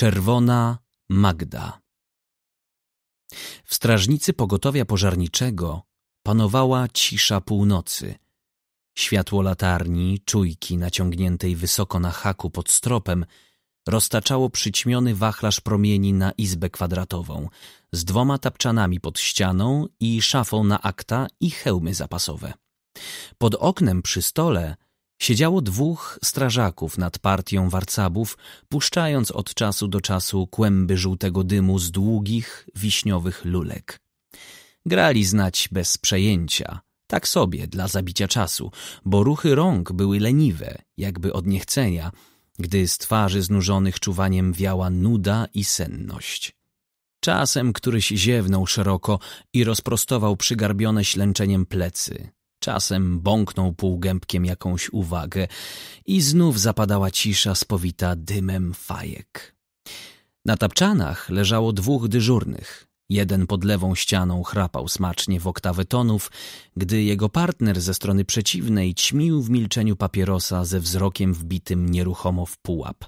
Czerwona Magda. W strażnicy pogotowia pożarniczego panowała cisza północy. Światło latarni, czujki naciągniętej wysoko na haku pod stropem, roztaczało przyćmiony wachlarz promieni na izbę kwadratową z dwoma tapczanami pod ścianą i szafą na akta i hełmy zapasowe. Pod oknem przy stole Siedziało dwóch strażaków nad partią warcabów, puszczając od czasu do czasu kłęby żółtego dymu z długich, wiśniowych lulek. Grali znać bez przejęcia, tak sobie, dla zabicia czasu, bo ruchy rąk były leniwe, jakby od niechcenia, gdy z twarzy znużonych czuwaniem wiała nuda i senność. Czasem któryś ziewnął szeroko i rozprostował przygarbione ślęczeniem plecy. Czasem bąknął półgębkiem jakąś uwagę i znów zapadała cisza spowita dymem fajek. Na tapczanach leżało dwóch dyżurnych. Jeden pod lewą ścianą chrapał smacznie w oktawę tonów, gdy jego partner ze strony przeciwnej ćmił w milczeniu papierosa ze wzrokiem wbitym nieruchomo w pułap.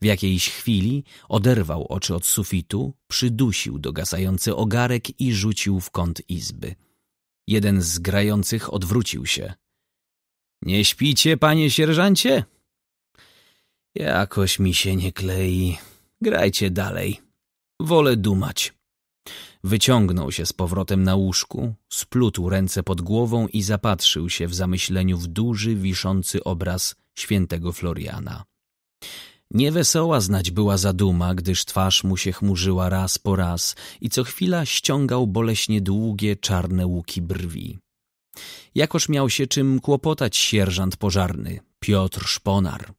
W jakiejś chwili oderwał oczy od sufitu, przydusił dogasający ogarek i rzucił w kąt izby – Jeden z grających odwrócił się. Nie śpicie, panie sierżancie? Jakoś mi się nie klei. Grajcie dalej. Wolę dumać. Wyciągnął się z powrotem na łóżku, splutł ręce pod głową i zapatrzył się w zamyśleniu w duży, wiszący obraz świętego Floriana. Niewesoła znać była zaduma, gdyż twarz mu się chmurzyła raz po raz i co chwila ściągał boleśnie długie, czarne łuki brwi. Jakoż miał się czym kłopotać sierżant pożarny, Piotr Szponar.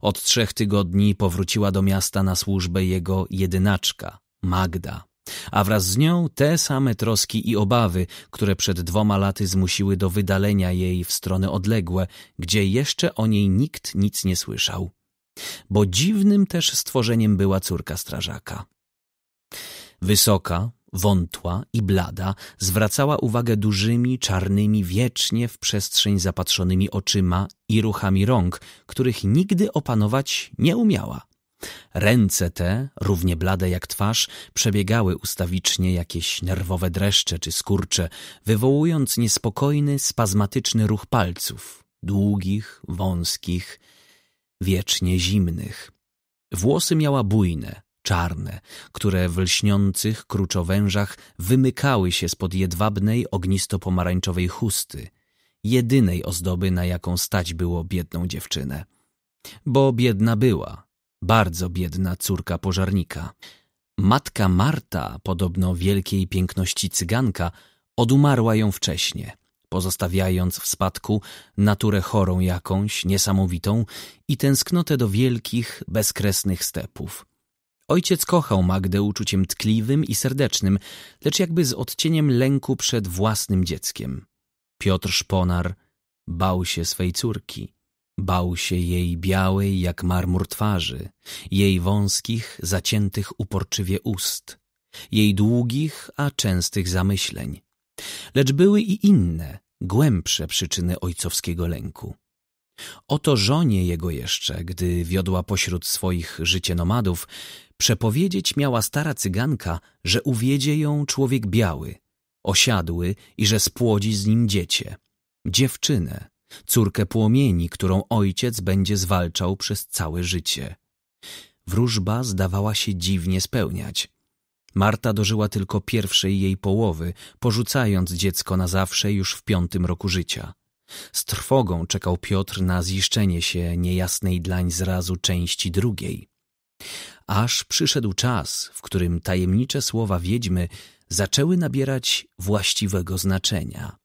Od trzech tygodni powróciła do miasta na służbę jego jedynaczka, Magda, a wraz z nią te same troski i obawy, które przed dwoma laty zmusiły do wydalenia jej w strony odległe, gdzie jeszcze o niej nikt nic nie słyszał bo dziwnym też stworzeniem była córka strażaka. Wysoka, wątła i blada, zwracała uwagę dużymi, czarnymi, wiecznie w przestrzeń zapatrzonymi oczyma i ruchami rąk, których nigdy opanować nie umiała. Ręce te, równie blade jak twarz, przebiegały ustawicznie jakieś nerwowe dreszcze czy skurcze, wywołując niespokojny, spazmatyczny ruch palców, długich, wąskich, wiecznie zimnych. Włosy miała bujne, czarne, które w lśniących kruczowężach wymykały się spod jedwabnej, ognisto-pomarańczowej chusty, jedynej ozdoby, na jaką stać było biedną dziewczynę. Bo biedna była, bardzo biedna córka pożarnika. Matka Marta, podobno wielkiej piękności cyganka, odumarła ją wcześnie – pozostawiając w spadku naturę chorą jakąś, niesamowitą i tęsknotę do wielkich, bezkresnych stepów. Ojciec kochał Magdę uczuciem tkliwym i serdecznym, lecz jakby z odcieniem lęku przed własnym dzieckiem. Piotr Szponar bał się swej córki. Bał się jej białej jak marmur twarzy, jej wąskich, zaciętych uporczywie ust, jej długich, a częstych zamyśleń. Lecz były i inne, głębsze przyczyny ojcowskiego lęku. Oto żonie jego jeszcze, gdy wiodła pośród swoich życie nomadów, przepowiedzieć miała stara cyganka, że uwiedzie ją człowiek biały, osiadły i że spłodzi z nim dziecię, dziewczynę, córkę płomieni, którą ojciec będzie zwalczał przez całe życie. Wróżba zdawała się dziwnie spełniać. Marta dożyła tylko pierwszej jej połowy, porzucając dziecko na zawsze już w piątym roku życia. Z trwogą czekał Piotr na ziszczenie się niejasnej dlań zrazu części drugiej. Aż przyszedł czas, w którym tajemnicze słowa wiedźmy zaczęły nabierać właściwego znaczenia.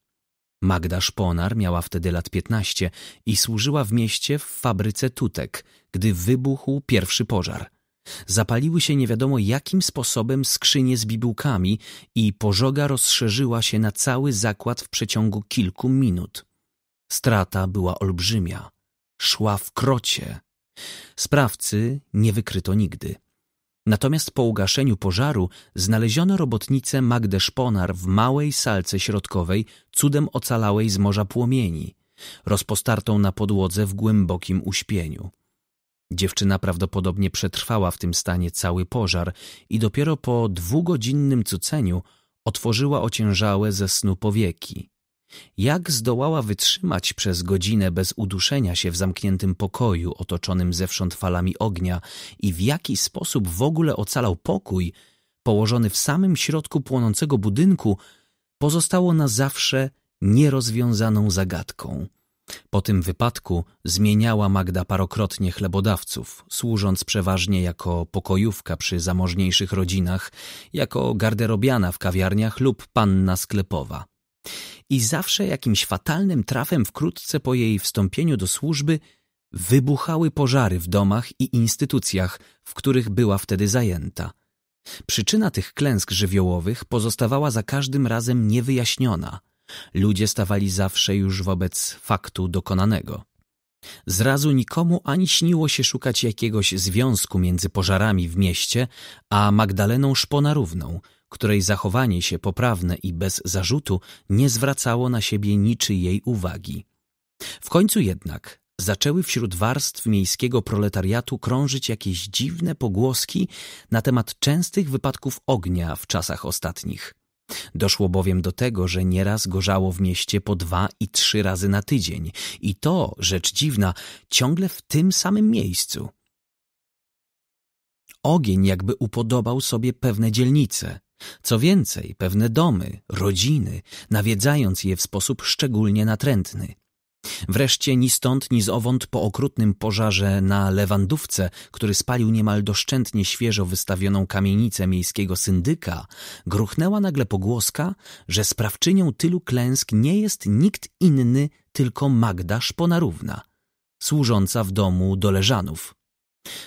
Magda Szponar miała wtedy lat piętnaście i służyła w mieście w fabryce tutek, gdy wybuchł pierwszy pożar – Zapaliły się nie wiadomo jakim sposobem skrzynie z bibułkami i pożoga rozszerzyła się na cały zakład w przeciągu kilku minut. Strata była olbrzymia. Szła w krocie. Sprawcy nie wykryto nigdy. Natomiast po ugaszeniu pożaru znaleziono robotnicę Magdę Szponar w małej salce środkowej, cudem ocalałej z morza płomieni, rozpostartą na podłodze w głębokim uśpieniu. Dziewczyna prawdopodobnie przetrwała w tym stanie cały pożar i dopiero po dwugodzinnym cuceniu otworzyła ociężałe ze snu powieki. Jak zdołała wytrzymać przez godzinę bez uduszenia się w zamkniętym pokoju otoczonym zewsząd falami ognia i w jaki sposób w ogóle ocalał pokój położony w samym środku płonącego budynku, pozostało na zawsze nierozwiązaną zagadką. Po tym wypadku zmieniała Magda parokrotnie chlebodawców, służąc przeważnie jako pokojówka przy zamożniejszych rodzinach, jako garderobiana w kawiarniach lub panna sklepowa. I zawsze jakimś fatalnym trafem wkrótce po jej wstąpieniu do służby wybuchały pożary w domach i instytucjach, w których była wtedy zajęta. Przyczyna tych klęsk żywiołowych pozostawała za każdym razem niewyjaśniona – Ludzie stawali zawsze już wobec faktu dokonanego. Zrazu nikomu ani śniło się szukać jakiegoś związku między pożarami w mieście, a Magdaleną Szponarówną, której zachowanie się poprawne i bez zarzutu nie zwracało na siebie niczyjej uwagi. W końcu jednak zaczęły wśród warstw miejskiego proletariatu krążyć jakieś dziwne pogłoski na temat częstych wypadków ognia w czasach ostatnich. Doszło bowiem do tego, że nieraz gorzało w mieście po dwa i trzy razy na tydzień i to, rzecz dziwna, ciągle w tym samym miejscu. Ogień jakby upodobał sobie pewne dzielnice, co więcej, pewne domy, rodziny, nawiedzając je w sposób szczególnie natrętny – Wreszcie ni stąd, ni zowąd po okrutnym pożarze na Lewandówce, który spalił niemal doszczętnie świeżo wystawioną kamienicę miejskiego syndyka, gruchnęła nagle pogłoska, że sprawczynią tylu klęsk nie jest nikt inny, tylko Magda Szponarówna, służąca w domu doleżanów.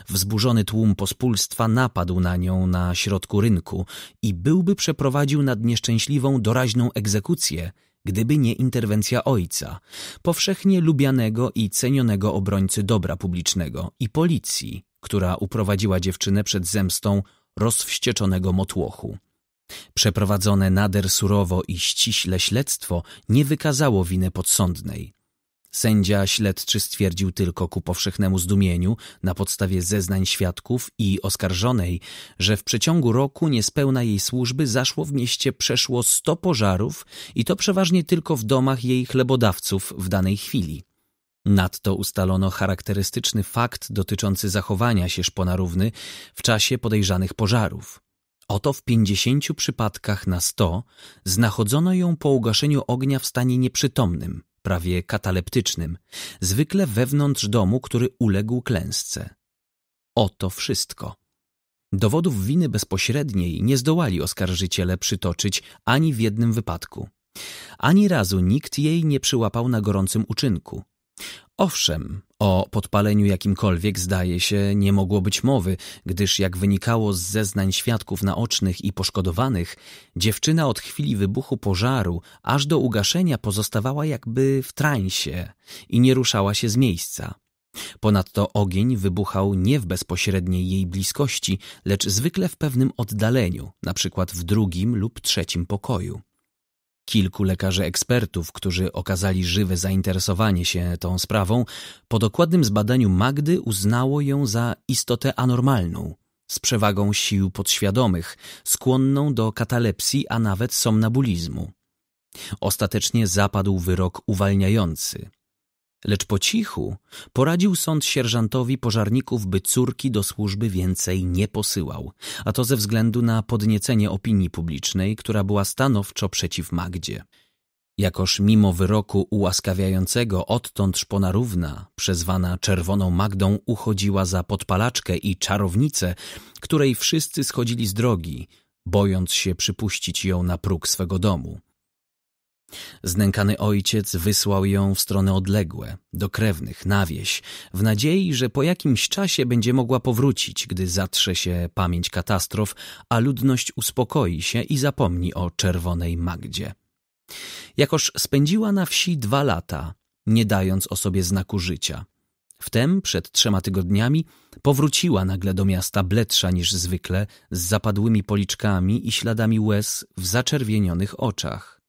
Wzburzony tłum pospólstwa napadł na nią na środku rynku i byłby przeprowadził nad nieszczęśliwą doraźną egzekucję – gdyby nie interwencja ojca, powszechnie lubianego i cenionego obrońcy dobra publicznego i policji, która uprowadziła dziewczynę przed zemstą rozwścieczonego motłochu. Przeprowadzone nader surowo i ściśle śledztwo nie wykazało winy podsądnej. Sędzia śledczy stwierdził tylko ku powszechnemu zdumieniu, na podstawie zeznań świadków i oskarżonej, że w przeciągu roku niespełna jej służby zaszło w mieście przeszło 100 pożarów i to przeważnie tylko w domach jej chlebodawców w danej chwili. Nadto ustalono charakterystyczny fakt dotyczący zachowania się szponarówny w czasie podejrzanych pożarów. Oto w pięćdziesięciu przypadkach na sto znachodzono ją po ugaszeniu ognia w stanie nieprzytomnym – prawie kataleptycznym, zwykle wewnątrz domu, który uległ klęsce. Oto wszystko. Dowodów winy bezpośredniej nie zdołali oskarżyciele przytoczyć ani w jednym wypadku. Ani razu nikt jej nie przyłapał na gorącym uczynku. Owszem, o podpaleniu jakimkolwiek zdaje się nie mogło być mowy, gdyż jak wynikało z zeznań świadków naocznych i poszkodowanych, dziewczyna od chwili wybuchu pożaru aż do ugaszenia pozostawała jakby w transie i nie ruszała się z miejsca. Ponadto ogień wybuchał nie w bezpośredniej jej bliskości, lecz zwykle w pewnym oddaleniu, na przykład w drugim lub trzecim pokoju. Kilku lekarzy ekspertów, którzy okazali żywe zainteresowanie się tą sprawą, po dokładnym zbadaniu Magdy uznało ją za istotę anormalną, z przewagą sił podświadomych, skłonną do katalepsji, a nawet somnabulizmu. Ostatecznie zapadł wyrok uwalniający. Lecz po cichu poradził sąd sierżantowi pożarników, by córki do służby więcej nie posyłał, a to ze względu na podniecenie opinii publicznej, która była stanowczo przeciw Magdzie. Jakoż mimo wyroku ułaskawiającego odtąd szpona przezwana Czerwoną Magdą, uchodziła za podpalaczkę i czarownicę, której wszyscy schodzili z drogi, bojąc się przypuścić ją na próg swego domu. Znękany ojciec wysłał ją w strony odległe, do krewnych, na wieś, w nadziei, że po jakimś czasie będzie mogła powrócić, gdy zatrze się pamięć katastrof, a ludność uspokoi się i zapomni o czerwonej Magdzie. Jakoż spędziła na wsi dwa lata, nie dając o sobie znaku życia. Wtem, przed trzema tygodniami, powróciła nagle do miasta bledsza niż zwykle, z zapadłymi policzkami i śladami łez w zaczerwienionych oczach.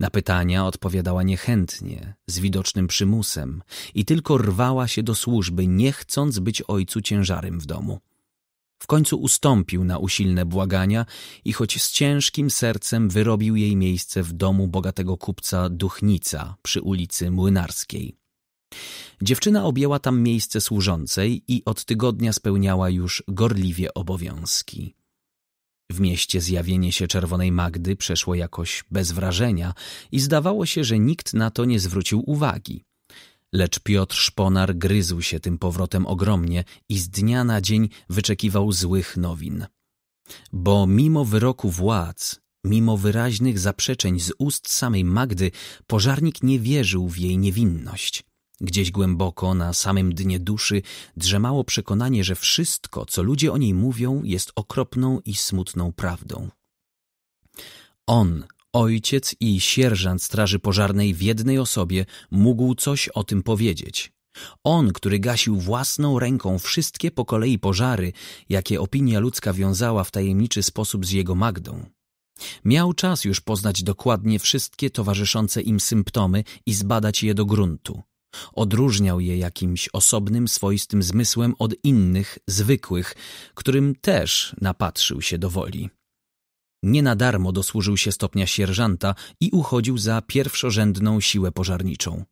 Na pytania odpowiadała niechętnie, z widocznym przymusem i tylko rwała się do służby, nie chcąc być ojcu ciężarem w domu. W końcu ustąpił na usilne błagania i choć z ciężkim sercem wyrobił jej miejsce w domu bogatego kupca Duchnica przy ulicy Młynarskiej. Dziewczyna objęła tam miejsce służącej i od tygodnia spełniała już gorliwie obowiązki. W mieście zjawienie się Czerwonej Magdy przeszło jakoś bez wrażenia i zdawało się, że nikt na to nie zwrócił uwagi. Lecz Piotr Szponar gryzł się tym powrotem ogromnie i z dnia na dzień wyczekiwał złych nowin. Bo mimo wyroku władz, mimo wyraźnych zaprzeczeń z ust samej Magdy, pożarnik nie wierzył w jej niewinność. Gdzieś głęboko, na samym dnie duszy, drzemało przekonanie, że wszystko, co ludzie o niej mówią, jest okropną i smutną prawdą. On, ojciec i sierżant straży pożarnej w jednej osobie, mógł coś o tym powiedzieć. On, który gasił własną ręką wszystkie po kolei pożary, jakie opinia ludzka wiązała w tajemniczy sposób z jego Magdą. Miał czas już poznać dokładnie wszystkie towarzyszące im symptomy i zbadać je do gruntu. Odróżniał je jakimś osobnym, swoistym zmysłem od innych, zwykłych, którym też napatrzył się do woli. Nie na darmo dosłużył się stopnia sierżanta i uchodził za pierwszorzędną siłę pożarniczą.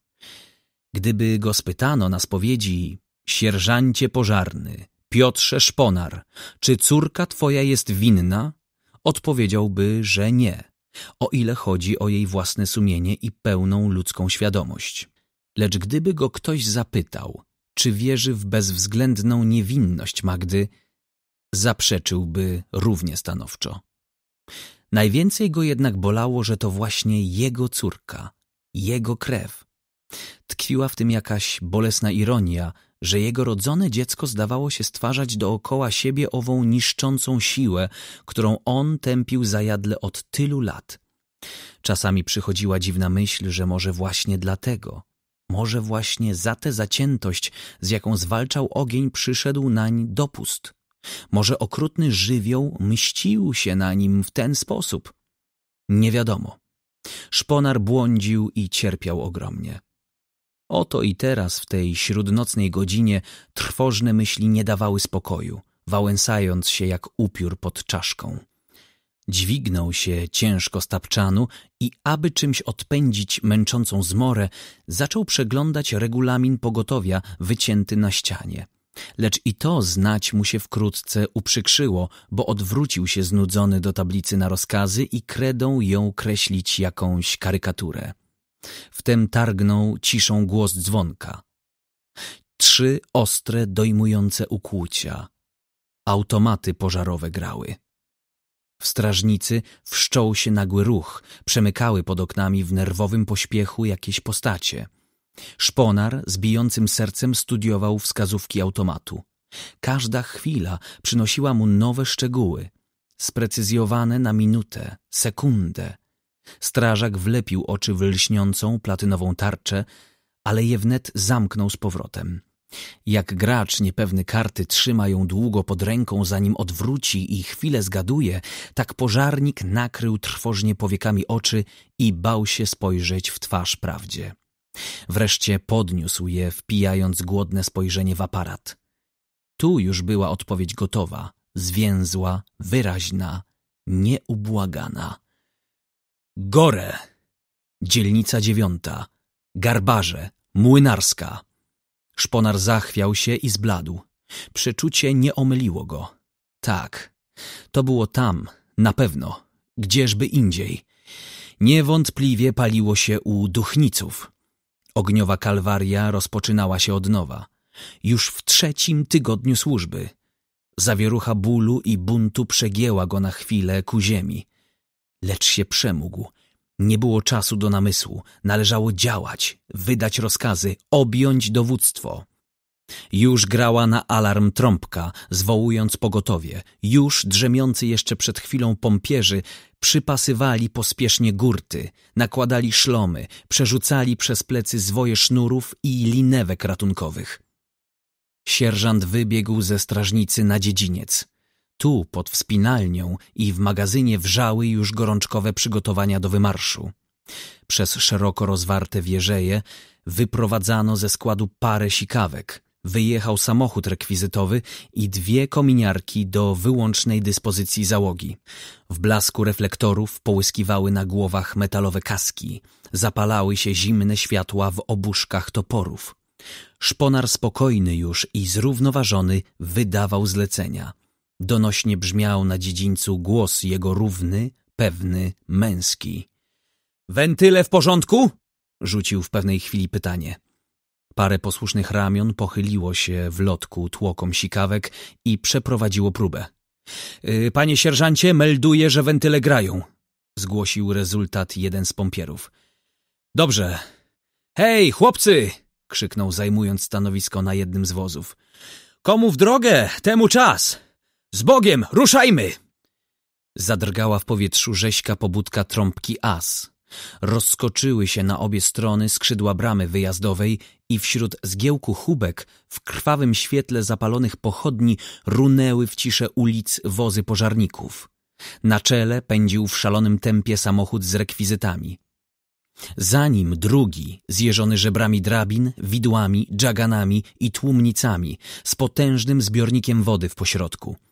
Gdyby go spytano na spowiedzi, sierżancie pożarny, Piotrze Szponar, czy córka twoja jest winna? Odpowiedziałby, że nie, o ile chodzi o jej własne sumienie i pełną ludzką świadomość. Lecz gdyby go ktoś zapytał, czy wierzy w bezwzględną niewinność Magdy, zaprzeczyłby równie stanowczo. Najwięcej go jednak bolało, że to właśnie jego córka, jego krew. Tkwiła w tym jakaś bolesna ironia, że jego rodzone dziecko zdawało się stwarzać dookoła siebie ową niszczącą siłę, którą on tępił zajadle od tylu lat. Czasami przychodziła dziwna myśl, że może właśnie dlatego może właśnie za tę zaciętość, z jaką zwalczał ogień, przyszedł nań dopust. Może okrutny żywioł mścił się na nim w ten sposób. Nie wiadomo. Szponar błądził i cierpiał ogromnie. Oto i teraz w tej śródnocnej godzinie trwożne myśli nie dawały spokoju, wałęsając się jak upiór pod czaszką. Dźwignął się ciężko z tapczanu i, aby czymś odpędzić męczącą zmorę, zaczął przeglądać regulamin pogotowia wycięty na ścianie. Lecz i to znać mu się wkrótce uprzykrzyło, bo odwrócił się znudzony do tablicy na rozkazy i kredą ją kreślić jakąś karykaturę. Wtem targnął ciszą głos dzwonka. Trzy ostre, dojmujące ukłucia. Automaty pożarowe grały. W strażnicy wszczął się nagły ruch, przemykały pod oknami w nerwowym pośpiechu jakieś postacie. Szponar z bijącym sercem studiował wskazówki automatu. Każda chwila przynosiła mu nowe szczegóły, sprecyzjowane na minutę, sekundę. Strażak wlepił oczy w lśniącą platynową tarczę, ale je wnet zamknął z powrotem. Jak gracz niepewny karty trzyma ją długo pod ręką, zanim odwróci i chwilę zgaduje, tak pożarnik nakrył trwożnie powiekami oczy i bał się spojrzeć w twarz prawdzie. Wreszcie podniósł je, wpijając głodne spojrzenie w aparat. Tu już była odpowiedź gotowa, zwięzła, wyraźna, nieubłagana. Gore! Dzielnica dziewiąta. Garbarze. Młynarska. Szponar zachwiał się i zbladł. Przeczucie nie omyliło go. Tak, to było tam, na pewno, gdzieżby indziej. Niewątpliwie paliło się u duchniców. Ogniowa kalwaria rozpoczynała się od nowa. Już w trzecim tygodniu służby. Zawierucha bólu i buntu przegięła go na chwilę ku ziemi. Lecz się przemógł nie było czasu do namysłu, należało działać, wydać rozkazy, objąć dowództwo. Już grała na alarm trąbka, zwołując pogotowie. Już drzemiący jeszcze przed chwilą pompierzy przypasywali pospiesznie gurty, nakładali szlomy, przerzucali przez plecy zwoje sznurów i linewek ratunkowych. Sierżant wybiegł ze strażnicy na dziedziniec. Tu, pod wspinalnią i w magazynie wrzały już gorączkowe przygotowania do wymarszu. Przez szeroko rozwarte wieżeje wyprowadzano ze składu parę sikawek. Wyjechał samochód rekwizytowy i dwie kominiarki do wyłącznej dyspozycji załogi. W blasku reflektorów połyskiwały na głowach metalowe kaski. Zapalały się zimne światła w obuszkach toporów. Szponar spokojny już i zrównoważony wydawał zlecenia – Donośnie brzmiał na dziedzińcu głos jego równy, pewny, męski. Wentyle w porządku? Rzucił w pewnej chwili pytanie. Parę posłusznych ramion pochyliło się w lotku tłokom sikawek i przeprowadziło próbę. Y, panie sierżancie, melduję, że wentyle grają. Zgłosił rezultat jeden z pompierów. Dobrze. Hej, chłopcy! krzyknął, zajmując stanowisko na jednym z wozów. Komu w drogę, temu czas! Z Bogiem, ruszajmy! Zadrgała w powietrzu rzeźka pobudka trąbki as. Rozskoczyły się na obie strony skrzydła bramy wyjazdowej i wśród zgiełku hubek w krwawym świetle zapalonych pochodni runęły w ciszę ulic wozy pożarników. Na czele pędził w szalonym tempie samochód z rekwizytami. Za nim drugi, zjeżony żebrami drabin, widłami, dżaganami i tłumnicami, z potężnym zbiornikiem wody w pośrodku –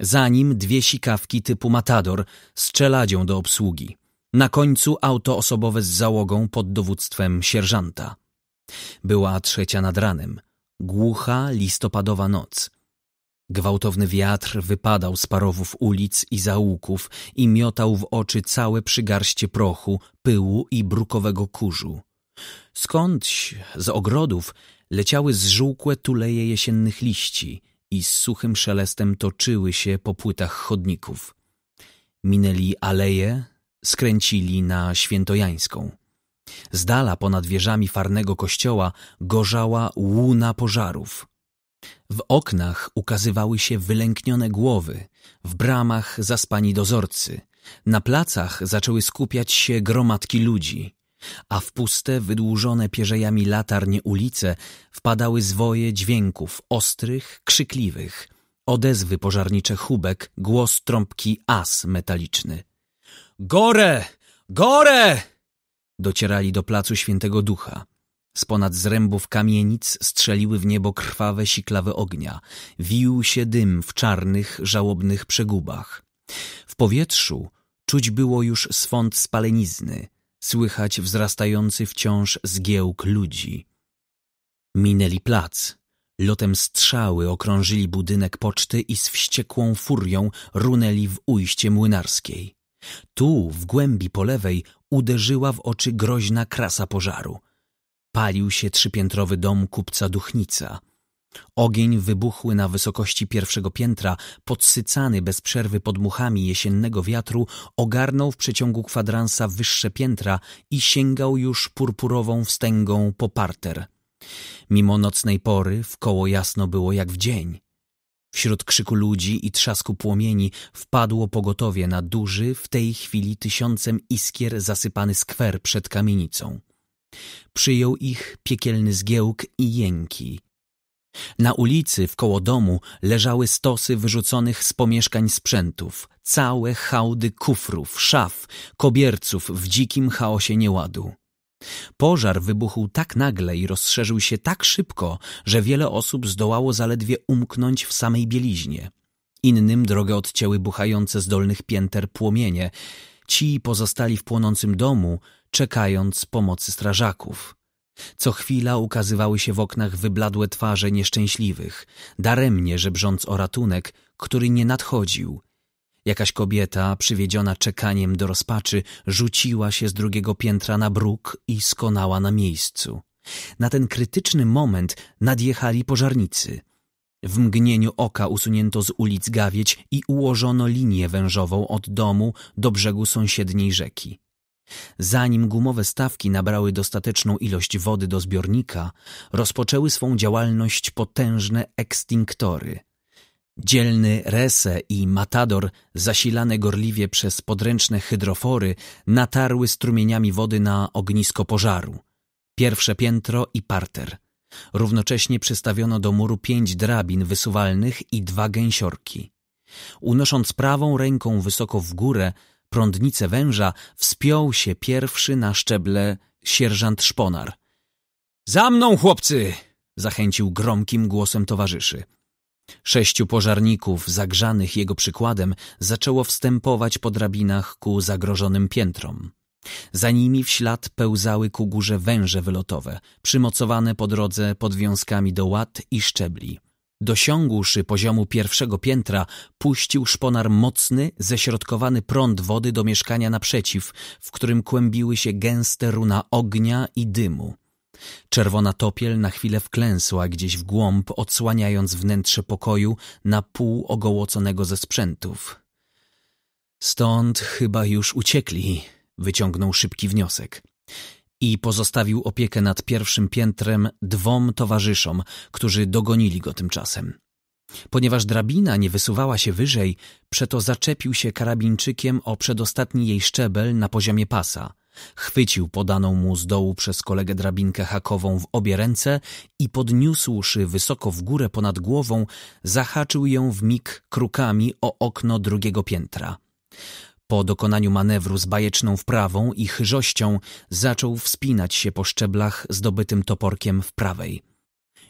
za nim dwie sikawki typu matador z czeladzią do obsługi. Na końcu auto osobowe z załogą pod dowództwem sierżanta. Była trzecia nad ranem. Głucha, listopadowa noc. Gwałtowny wiatr wypadał z parowów ulic i zaułków i miotał w oczy całe przygarście prochu, pyłu i brukowego kurzu. Skądś, z ogrodów, leciały zżółkłe tuleje jesiennych liści – i z suchym szelestem toczyły się po płytach chodników. Minęli aleje, skręcili na świętojańską. Z dala ponad wieżami farnego kościoła gorzała łuna pożarów. W oknach ukazywały się wylęknione głowy, w bramach zaspani dozorcy. Na placach zaczęły skupiać się gromadki ludzi a w puste, wydłużone pierzejami latarnie ulice wpadały zwoje dźwięków ostrych, krzykliwych, odezwy pożarnicze hubek, głos trąbki as metaliczny. Gore! Gore! Docierali do placu Świętego Ducha. Z ponad zrębów kamienic strzeliły w niebo krwawe, siklawe ognia. Wił się dym w czarnych, żałobnych przegubach. W powietrzu czuć było już swąd spalenizny, słychać wzrastający wciąż zgiełk ludzi. Minęli plac. Lotem strzały okrążyli budynek poczty i z wściekłą furią runęli w ujście młynarskiej. Tu, w głębi po lewej, uderzyła w oczy groźna krasa pożaru. Palił się trzypiętrowy dom kupca Duchnica – Ogień wybuchły na wysokości pierwszego piętra, podsycany bez przerwy podmuchami jesiennego wiatru, ogarnął w przeciągu kwadransa wyższe piętra i sięgał już purpurową wstęgą po parter. Mimo nocnej pory wkoło jasno było jak w dzień. Wśród krzyku ludzi i trzasku płomieni wpadło pogotowie na duży, w tej chwili tysiącem iskier zasypany skwer przed kamienicą. Przyjął ich piekielny zgiełk i jęki. Na ulicy wkoło domu leżały stosy wyrzuconych z pomieszkań sprzętów, całe hałdy kufrów, szaf, kobierców w dzikim chaosie nieładu. Pożar wybuchł tak nagle i rozszerzył się tak szybko, że wiele osób zdołało zaledwie umknąć w samej bieliźnie. Innym drogę odcięły buchające z dolnych pięter płomienie. Ci pozostali w płonącym domu, czekając pomocy strażaków. Co chwila ukazywały się w oknach wybladłe twarze nieszczęśliwych, daremnie żebrząc o ratunek, który nie nadchodził. Jakaś kobieta, przywiedziona czekaniem do rozpaczy, rzuciła się z drugiego piętra na bruk i skonała na miejscu. Na ten krytyczny moment nadjechali pożarnicy. W mgnieniu oka usunięto z ulic gawieć i ułożono linię wężową od domu do brzegu sąsiedniej rzeki. Zanim gumowe stawki nabrały dostateczną ilość wody do zbiornika, rozpoczęły swą działalność potężne ekstinktory. Dzielny Rese i Matador, zasilane gorliwie przez podręczne hydrofory, natarły strumieniami wody na ognisko pożaru. Pierwsze piętro i parter. Równocześnie przystawiono do muru pięć drabin wysuwalnych i dwa gęsiorki. Unosząc prawą ręką wysoko w górę, prądnicę węża, wspiął się pierwszy na szczeble sierżant Szponar. Za mną, chłopcy! zachęcił gromkim głosem towarzyszy. Sześciu pożarników, zagrzanych jego przykładem, zaczęło wstępować po drabinach ku zagrożonym piętrom. Za nimi w ślad pełzały ku górze węże wylotowe, przymocowane po drodze podwiązkami do łat i szczebli. Dosiągłszy poziomu pierwszego piętra, puścił szponar mocny, ześrodkowany prąd wody do mieszkania naprzeciw, w którym kłębiły się gęste runa ognia i dymu. Czerwona topiel na chwilę wklęsła gdzieś w głąb, odsłaniając wnętrze pokoju na pół ogołoconego ze sprzętów. Stąd chyba już uciekli, wyciągnął szybki wniosek i pozostawił opiekę nad pierwszym piętrem dwom towarzyszom, którzy dogonili go tymczasem. Ponieważ drabina nie wysuwała się wyżej, przeto zaczepił się karabinczykiem o przedostatni jej szczebel na poziomie pasa. Chwycił podaną mu z dołu przez kolegę drabinkę hakową w obie ręce i podniósłszy wysoko w górę ponad głową, zahaczył ją w mig krukami o okno drugiego piętra. Po dokonaniu manewru z bajeczną wprawą i chyżością zaczął wspinać się po szczeblach zdobytym toporkiem w prawej.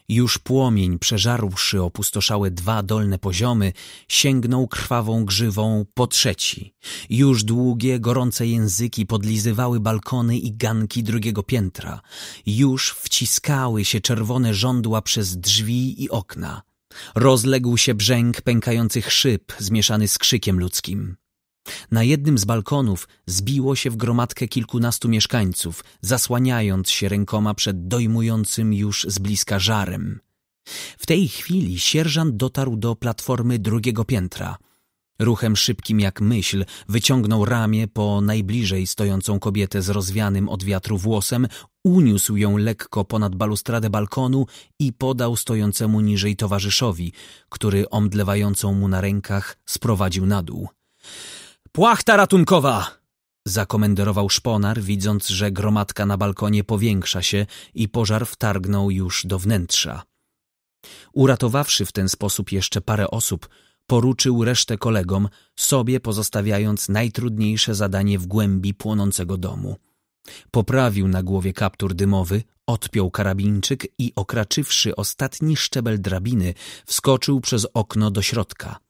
Już płomień, przeżarłszy opustoszałe dwa dolne poziomy, sięgnął krwawą grzywą po trzeci. Już długie, gorące języki podlizywały balkony i ganki drugiego piętra. Już wciskały się czerwone żądła przez drzwi i okna. Rozległ się brzęk pękających szyb, zmieszany z krzykiem ludzkim. Na jednym z balkonów zbiło się w gromadkę kilkunastu mieszkańców, zasłaniając się rękoma przed dojmującym już z bliska żarem. W tej chwili sierżant dotarł do platformy drugiego piętra. Ruchem szybkim jak myśl wyciągnął ramię po najbliżej stojącą kobietę z rozwianym od wiatru włosem, uniósł ją lekko ponad balustradę balkonu i podał stojącemu niżej towarzyszowi, który omdlewającą mu na rękach sprowadził na dół. Płachta ratunkowa! Zakomenderował szponar, widząc, że gromadka na balkonie powiększa się i pożar wtargnął już do wnętrza. Uratowawszy w ten sposób jeszcze parę osób, poruczył resztę kolegom, sobie pozostawiając najtrudniejsze zadanie w głębi płonącego domu. Poprawił na głowie kaptur dymowy, odpiął karabinczyk i okraczywszy ostatni szczebel drabiny, wskoczył przez okno do środka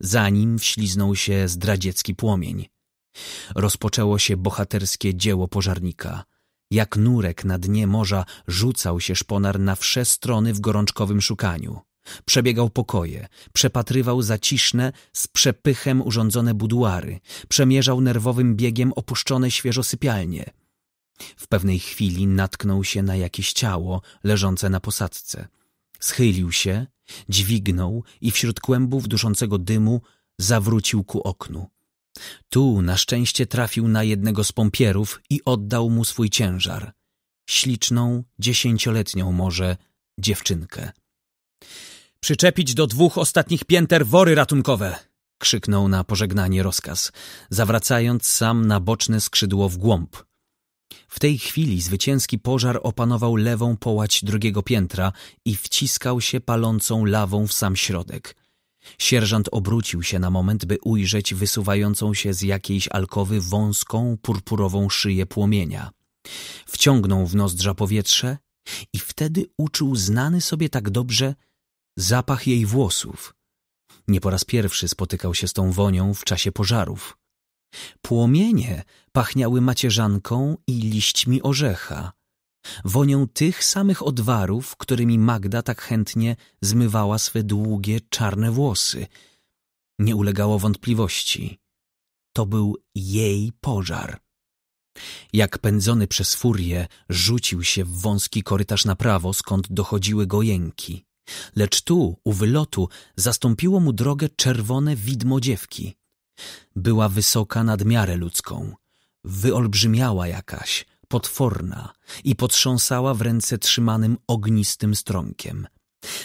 zanim wśliznął się zdradziecki płomień. Rozpoczęło się bohaterskie dzieło pożarnika. Jak nurek na dnie morza rzucał się szponar na wsze strony w gorączkowym szukaniu. Przebiegał pokoje, przepatrywał zaciszne, z przepychem urządzone buduary, przemierzał nerwowym biegiem opuszczone świeżo sypialnie. W pewnej chwili natknął się na jakieś ciało leżące na posadzce. Schylił się, dźwignął i wśród kłębów duszącego dymu zawrócił ku oknu. Tu na szczęście trafił na jednego z pompierów i oddał mu swój ciężar. Śliczną, dziesięcioletnią może, dziewczynkę. Przyczepić do dwóch ostatnich pięter wory ratunkowe! krzyknął na pożegnanie rozkaz, zawracając sam na boczne skrzydło w głąb. W tej chwili zwycięski pożar opanował lewą połać drugiego piętra i wciskał się palącą lawą w sam środek. Sierżant obrócił się na moment, by ujrzeć wysuwającą się z jakiejś alkowy wąską, purpurową szyję płomienia. Wciągnął w nozdrza powietrze i wtedy uczuł znany sobie tak dobrze zapach jej włosów. Nie po raz pierwszy spotykał się z tą wonią w czasie pożarów. Płomienie pachniały macierzanką i liśćmi orzecha, wonią tych samych odwarów, którymi Magda tak chętnie zmywała swe długie, czarne włosy. Nie ulegało wątpliwości. To był jej pożar. Jak pędzony przez furię, rzucił się w wąski korytarz na prawo, skąd dochodziły go jęki. Lecz tu, u wylotu, zastąpiło mu drogę czerwone widmo dziewki. Była wysoka nad miarę ludzką, wyolbrzymiała jakaś, potworna i potrząsała w ręce trzymanym ognistym strąkiem.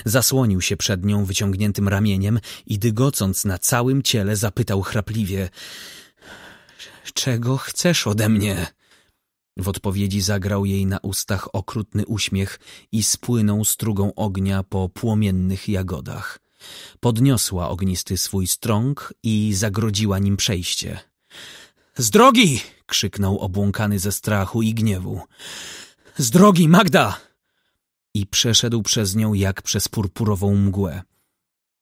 Zasłonił się przed nią wyciągniętym ramieniem i dygocąc na całym ciele zapytał chrapliwie — Czego chcesz ode mnie? W odpowiedzi zagrał jej na ustach okrutny uśmiech i spłynął strugą ognia po płomiennych jagodach. Podniosła ognisty swój strąg i zagrodziła nim przejście. Z drogi! krzyknął obłąkany ze strachu i gniewu. Z drogi, Magda! I przeszedł przez nią jak przez purpurową mgłę.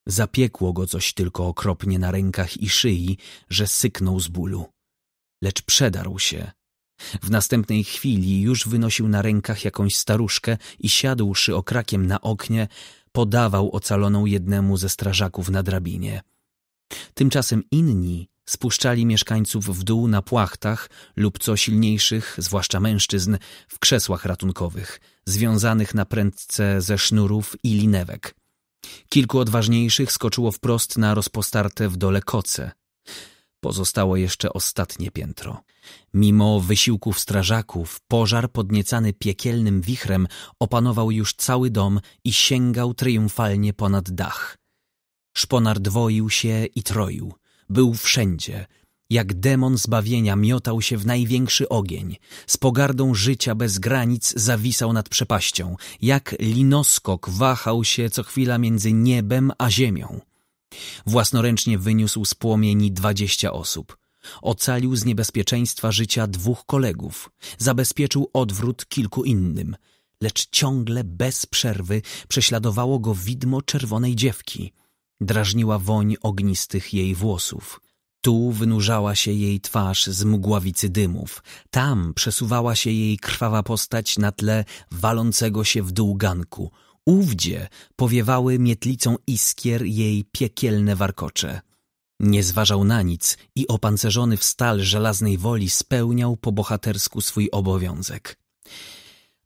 Zapiekło go coś tylko okropnie na rękach i szyi, że syknął z bólu. Lecz przedarł się. W następnej chwili już wynosił na rękach jakąś staruszkę i siadłszy okrakiem na oknie, podawał ocaloną jednemu ze strażaków na drabinie. Tymczasem inni spuszczali mieszkańców w dół na płachtach lub co silniejszych, zwłaszcza mężczyzn, w krzesłach ratunkowych, związanych na prędce ze sznurów i linewek. Kilku odważniejszych skoczyło wprost na rozpostarte w dole koce. Pozostało jeszcze ostatnie piętro. Mimo wysiłków strażaków, pożar podniecany piekielnym wichrem opanował już cały dom i sięgał triumfalnie ponad dach. Szponar dwoił się i troił. Był wszędzie. Jak demon zbawienia miotał się w największy ogień. Z pogardą życia bez granic zawisał nad przepaścią. Jak linoskok wahał się co chwila między niebem a ziemią. Własnoręcznie wyniósł z płomieni dwadzieścia osób. Ocalił z niebezpieczeństwa życia dwóch kolegów. Zabezpieczył odwrót kilku innym. Lecz ciągle, bez przerwy, prześladowało go widmo czerwonej dziewki. Drażniła woń ognistych jej włosów. Tu wynurzała się jej twarz z mgławicy dymów. Tam przesuwała się jej krwawa postać na tle walącego się w dół ganku – Ówdzie powiewały mietlicą iskier jej piekielne warkocze. Nie zważał na nic i opancerzony w stal żelaznej woli spełniał po bohatersku swój obowiązek.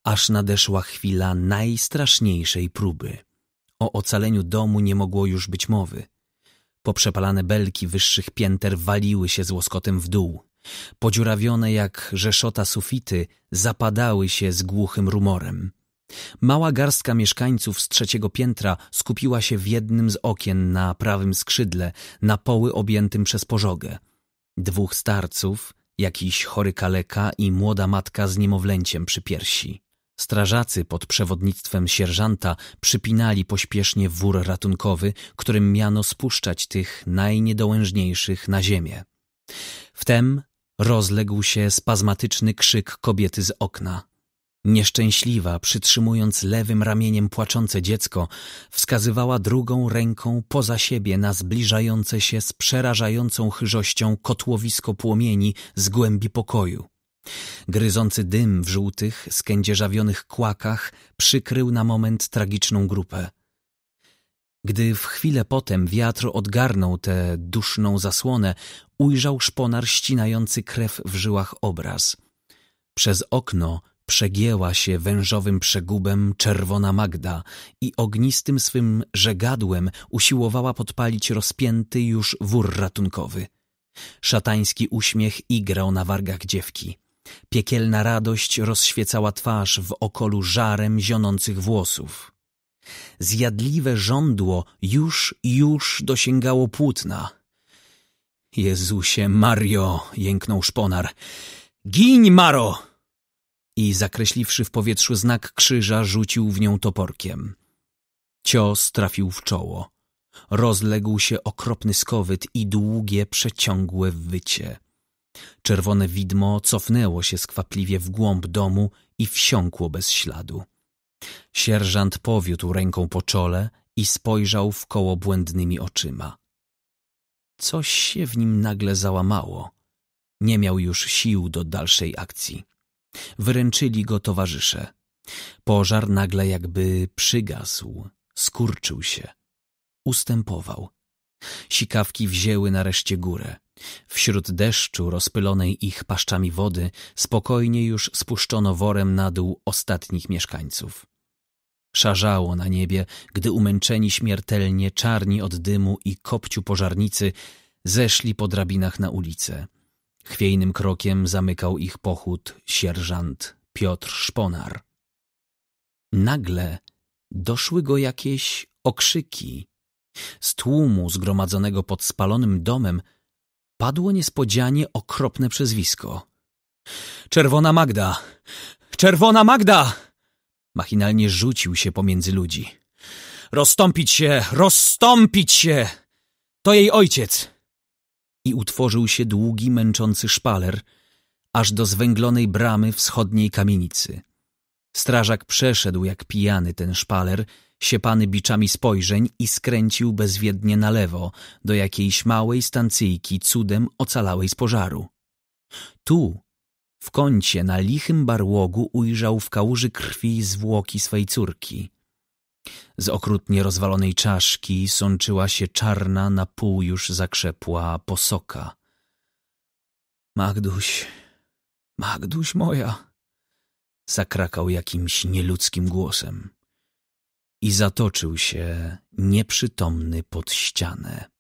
Aż nadeszła chwila najstraszniejszej próby. O ocaleniu domu nie mogło już być mowy. Poprzepalane belki wyższych pięter waliły się z łoskotem w dół. Podziurawione jak rzeszota sufity zapadały się z głuchym rumorem. Mała garstka mieszkańców z trzeciego piętra skupiła się w jednym z okien na prawym skrzydle, na poły objętym przez pożogę. Dwóch starców, jakiś chory kaleka i młoda matka z niemowlęciem przy piersi. Strażacy pod przewodnictwem sierżanta przypinali pośpiesznie wór ratunkowy, którym miano spuszczać tych najniedołężniejszych na ziemię. Wtem rozległ się spazmatyczny krzyk kobiety z okna. Nieszczęśliwa, przytrzymując lewym ramieniem płaczące dziecko, wskazywała drugą ręką poza siebie na zbliżające się z przerażającą chyżością kotłowisko płomieni z głębi pokoju. Gryzący dym w żółtych, skędzierzawionych kłakach przykrył na moment tragiczną grupę. Gdy w chwilę potem wiatr odgarnął tę duszną zasłonę, ujrzał szponar ścinający krew w żyłach obraz. Przez okno Przegięła się wężowym przegubem czerwona Magda i ognistym swym żegadłem usiłowała podpalić rozpięty już wór ratunkowy. Szatański uśmiech igrał na wargach dziewki. Piekielna radość rozświecała twarz w okolu żarem zionących włosów. Zjadliwe żądło już, już dosięgało płótna. Jezusie Mario, jęknął szponar. Giń, Maro! i zakreśliwszy w powietrzu znak krzyża, rzucił w nią toporkiem. Cios trafił w czoło. Rozległ się okropny skowyt i długie, przeciągłe wycie. Czerwone widmo cofnęło się skwapliwie w głąb domu i wsiąkło bez śladu. Sierżant powiódł ręką po czole i spojrzał w koło błędnymi oczyma. Coś się w nim nagle załamało. Nie miał już sił do dalszej akcji. Wyręczyli go towarzysze. Pożar nagle jakby przygasł, skurczył się. Ustępował. Sikawki wzięły nareszcie górę. Wśród deszczu, rozpylonej ich paszczami wody, spokojnie już spuszczono worem na dół ostatnich mieszkańców. Szarzało na niebie, gdy umęczeni śmiertelnie, czarni od dymu i kopciu pożarnicy, zeszli po drabinach na ulicę. Chwiejnym krokiem zamykał ich pochód sierżant Piotr Szponar. Nagle doszły go jakieś okrzyki. Z tłumu zgromadzonego pod spalonym domem padło niespodzianie okropne przezwisko. Czerwona Magda! Czerwona Magda! Machinalnie rzucił się pomiędzy ludzi. Rozstąpić się! Rozstąpić się! To jej ojciec! i utworzył się długi, męczący szpaler, aż do zwęglonej bramy wschodniej kamienicy. Strażak przeszedł jak pijany ten szpaler, siepany biczami spojrzeń i skręcił bezwiednie na lewo do jakiejś małej stancyjki cudem ocalałej z pożaru. Tu, w kącie na lichym barłogu ujrzał w kałuży krwi zwłoki swej córki. Z okrutnie rozwalonej czaszki sączyła się czarna, na pół już zakrzepła posoka. Magduś, Magduś moja! Zakrakał jakimś nieludzkim głosem i zatoczył się nieprzytomny pod ścianę.